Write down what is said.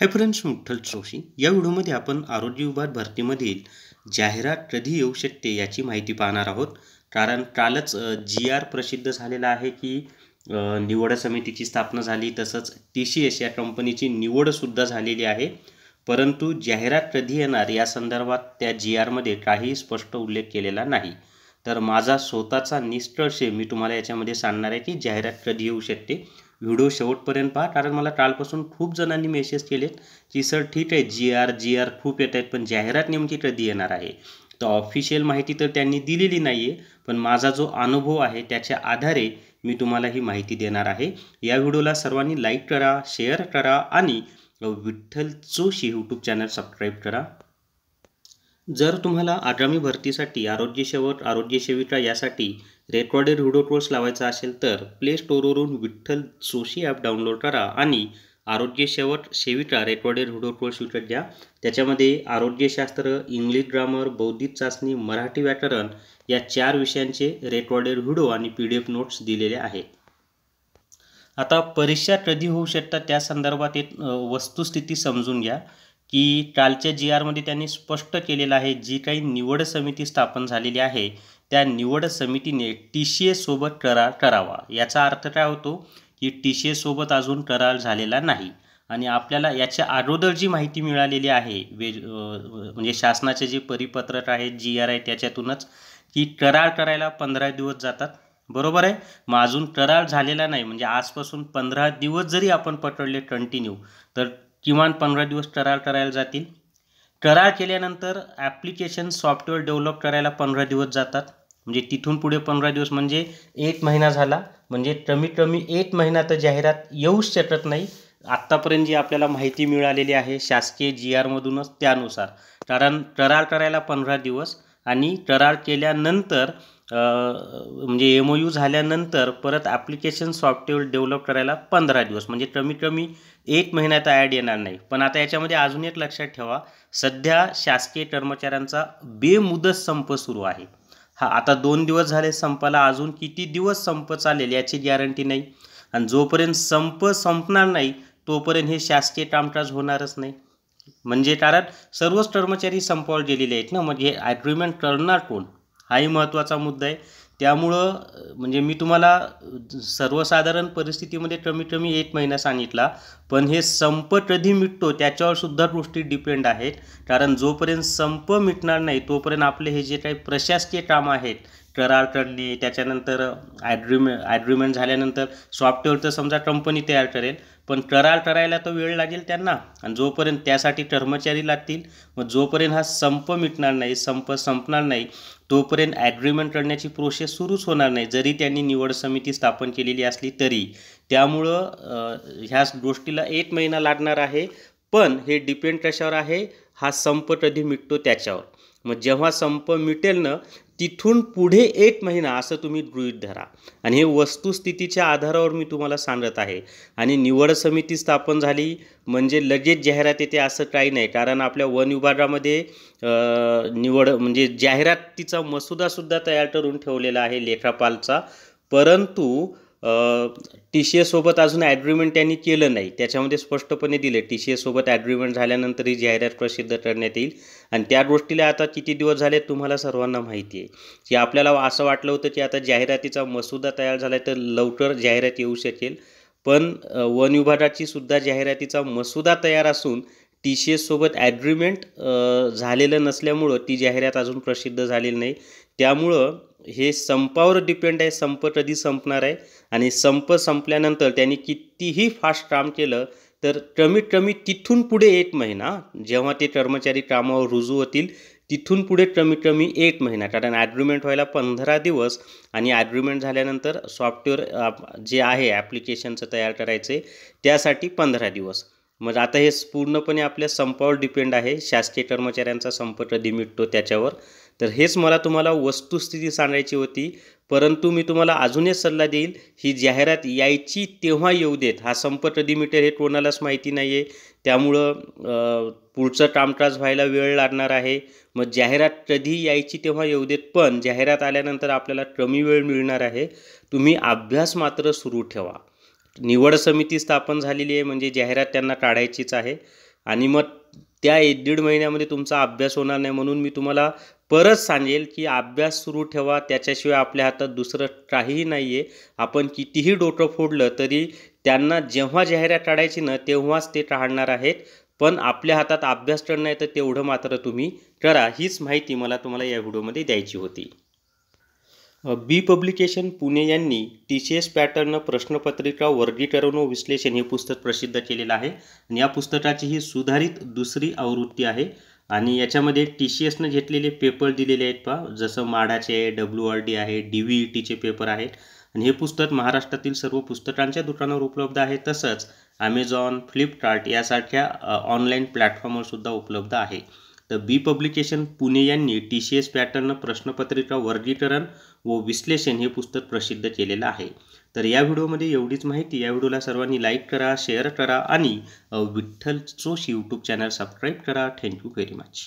hi friends मुठ्ठल Joshi या व्हिडिओमध्ये आपण आरोग्य विभाग भरतीमधील जाहिरात कधी येऊ शकते याची माहिती पाहणार आहोत कारण कालच जी आर प्रसिद्ध झालेला आहे की निवड समितीची स्थापना झाली तसंच टी सी एस या कंपनीची निवडसुद्धा झालेली आहे परंतु जाहिरात कधी येणार या संदर्भात त्या जी आरमध्ये काही स्पष्ट उल्लेख केलेला नाही तर माझा स्वतःचा निष्कर्ष मी तुम्हाला याच्यामध्ये सांगणार आहे की जाहिरात कधी येऊ शकते व्हिडिओ शेवटपर्यंत पहा कारण मला कालपासून खूप जणांनी मेसेज केलेत की सर ठीक आहे जी आर जी आर खूप येत आहेत पण जाहिरात नेमकी कधी येणार आहे तर ऑफिशियल माहिती तर त्यांनी दिलेली नाही आहे पण माझा जो अनुभव आहे त्याच्या आधारे मी तुम्हाला ही माहिती देणार आहे या व्हिडिओला सर्वांनी लाईक करा शेअर करा आणि Vitthal Joshi YouTube channel subscribe करा जर तुम्हाला आगामी भरतीसाठी आरोग्य शेवट आरोग्य सेविका यासाठी रेकॉर्डेड व्हिडिओ कोर्स लावायचा असेल तर प्ले स्टोरवरून विठ्ठल सोशी ॲप डाउनलोड करा आणि आरोग्य शेवट सेविका रेकॉर्डेड व्हिडिओ कोर्स विकत घ्या त्याच्यामध्ये आरोग्यशास्त्र इंग्लिश ग्रामर बौद्धिक चाचणी मराठी व्याकरण या चार विषयांचे रेकॉर्डेड व्हिडिओ आणि पी डी एफ नोट्स दिलेले आहेत आता परीक्षा कधी होऊ शकतात त्या संदर्भात एक वस्तुस्थिती समजून घ्या की कालच्या जी आरमध्ये त्यांनी स्पष्ट केलेलं आहे जी काही निवड समिती स्थापन झालेली आहे त्या निवड समितीने टी सी एसोबत करार करावा याचा अर्थ काय होतो की टी सी एसोबत अजून करार झालेला नाही आणि आपल्याला याच्या अगोदर जी माहिती मिळालेली आहे वे म्हणजे शासनाचे जे परिपत्रक आहे जी आर आहे त्याच्यातूनच की करार करायला पंधरा दिवस जातात बरोबर आहे मग अजून करार झालेला नाही म्हणजे आजपासून पंधरा दिवस जरी आपण पकडले कंटिन्यू तर किमान पंधरा दिवस करार करायला जातील करार केल्यानंतर ॲप्लिकेशन सॉफ्टवेअर डेव्हलप करायला पंधरा दिवस जातात म्हणजे तिथून पुढे पंधरा दिवस म्हणजे एक महिना झाला म्हणजे कमीत कमी एक महिना तर जाहिरात येऊच शकत नाही आत्तापर्यंत जी आपल्याला माहिती मिळालेली आहे शासकीय जी आरमधूनच त्यानुसार कारण करार करायला पंधरा दिवस आणि करार केल्यानंतर म्हणजे एम ओ यू झाल्यानंतर परत ॲप्लिकेशन सॉफ्टवेअर डेव्हलप करायला पंधरा दिवस म्हणजे कमी कमी एक महिन्यात ॲड येणार नाही पण आता याच्यामध्ये अजून एक लक्षात ठेवा सध्या शासकीय कर्मचाऱ्यांचा बेमुदत संप सुरू आहे हा आता दोन दिवस झाले संपाला अजून किती दिवस संप चालेल याची गॅरंटी नाही आणि जोपर्यंत संप संपणार नाही तोपर्यंत हे शासकीय कामकाज होणारच नाही म्हणजे कारण सर्वच कर्मचारी संपावर गेलेले आहेत ना म्हणजे ॲग्रीमेंट करणार कोण हाही महत्त्वाचा मुद्दा आहे त्यामुळं म्हणजे मी तुम्हाला सर्वसाधारण परिस्थितीमध्ये कमी कमी एक महिना सांगितला पण हे संप कधी मिटतो सुद्धा गोष्टी डिपेंड आहेत कारण जोपर्यंत संप मिटणार नाही तोपर्यंत आपले हे जे काही प्रशासकीय काम आहेत करार करणे त्याच्यानंतर ॲग्रीमे ॲग्रीमेंट झाल्यानंतर सॉफ्टवेअर तर समजा कंपनी तयार करेल पण करार करायला तर वेळ लागेल त्यांना आणि जोपर्यंत त्यासाठी कर्मचारी लागतील मग जोपर्यंत हा संप मिटणार नाही संप संपणार नाही तोपर्यंत ॲग्रीमेंट करण्याची प्रोसेस सुरूच होणार नाही जरी त्यांनी निवड समिती स्थापन केलेली असली तरी त्यामुळं ह्या गोष्टीला एक महिना लागणार आहे पण हे डिपेंड कशावर आहे हा संप कधी मिटतो त्याच्यावर मग जेव्हा संप मिटेल ना तिथून पुढे एक महिना असं तुम्ही गृहित धरा आणि हे वस्तुस्थितीच्या आधारावर मी तुम्हाला सांगत आहे आणि निवड समिती स्थापन झाली म्हणजे लगेच जाहिरात येते असं काही नाही कारण आपल्या वन विभागामध्ये निवड म्हणजे जाहिरातीचा मसुदासुद्धा तयार करून ठेवलेला आहे लेखापालचा परंतु टी सी एसोबत अजून ॲग्रीमेंट त्यांनी केलं नाही त्याच्यामध्ये स्पष्टपणे दिलं टी सी एसोबत ॲग्रीमेंट झाल्यानंतर ही जाहिरात प्रसिद्ध करण्यात येईल आणि त्या गोष्टीला आता किती दिवस झाले तुम्हाला सर्वांना माहिती आहे की आपल्याला असं वाटलं होतं की आता जाहिरातीचा मसुदा तयार झाला तर लवकर जाहिरात येऊ शकेल पण वन विभागाची सुद्धा जाहिरातीचा मसुदा तयार असून टी सी एसोबत ॲग्रीमेंट झालेलं नसल्यामुळं ती जाहिरात अजून प्रसिद्ध झालेली नाही त्यामुळं हे संपावर डिपेंड आहे संप कधी संपणार आहे आणि संप संपल्यानंतर त्यांनी कितीही फास्ट काम केलं तर कमीत कमी तिथून पुढे एक महिना जेव्हा ते कर्मचारी कामावर रुजू होतील तिथून पुढे कमीत कमी एक महिना कारण ॲग्रीमेंट व्हायला पंधरा दिवस आणि ॲग्रीमेंट झाल्यानंतर सॉफ्टवेअर जे आहे ॲप्लिकेशनचं तयार करायचे त्यासाठी पंधरा दिवस मग म्हणजे आता हे पूर्णपणे आपल्या संपावर डिपेंड आहे शासकीय कर्मचाऱ्यांचा संपर्क कधी मिटतो त्याच्यावर तर हेच मला तुम्हाला वस्तुस्थिती सांगायची होती परंतु मी तुम्हाला अजूनही सल्ला देईल ही जाहिरात यायची तेव्हा येऊ देत हा संप कधी मिटेल हे कोणालाच माहिती नाही आहे त्यामुळं पुढचं कामकाज व्हायला वेळ लागणार आहे मग जाहिरात कधी यायची तेव्हा येऊ देत पण जाहिरात आल्यानंतर आपल्याला कमी वेळ मिळणार आहे तुम्ही अभ्यास मात्र सुरू ठेवा निवड समिती स्थापन झालेली आहे म्हणजे जाहिरात त्यांना काढायचीच आहे आणि मग त्या एक दीड महिन्यामध्ये तुमचा अभ्यास होणार नाही म्हणून मी तुम्हाला परत सांगेल की अभ्यास सुरू ठेवा त्याच्याशिवाय आपल्या हातात दुसरं काहीही नाही आहे आपण कितीही डोकं फोडलं तरी त्यांना जेव्हा जाहिरात काढायची ना तेव्हाच ते काढणार आहेत पण आपल्या हातात अभ्यास करणं आहे तर तेवढं मात्र तुम्ही करा हीच माहिती मला तुम्हाला या व्हिडिओमध्ये द्यायची होती बी पब्लिकेशन पुणे यांनी टी सी एस पॅटर्न प्रश्नपत्रिका वर्गीकरण व विश्लेषण हे पुस्तक प्रसिद्ध केलेलं आहे आणि या पुस्तकाची ही सुधारित दुसरी आवृत्ती आहे आणि याच्यामध्ये टी सी एसनं घेतलेले पेपर दिलेले आहेत पा जसं माडाचे आहे डब्ल्यू आर डी आहे डी व्ही ई टीचे पेपर आहेत आणि हे पुस्तक महाराष्ट्रातील सर्व पुस्तकांच्या दुकानावर उपलब्ध आहे तसंच ॲमेझॉन फ्लिपकार्ट यासारख्या ऑनलाईन प्लॅटफॉर्मवर सुद्धा उपलब्ध आहे तर बी पब्लिकेशन पुणे यांनी टी सी एस पॅटर्न प्रश्नपत्रिका वर्गीकरण व विश्लेषण हे पुस्तक प्रसिद्ध केलेलं आहे तर या व्हिडिओमध्ये एवढीच माहिती या व्हिडिओला सर्वांनी लाईक करा शेअर करा आणि Vitthal Joshi YouTube channel subscribe करा थँक्यू व्हेरी मच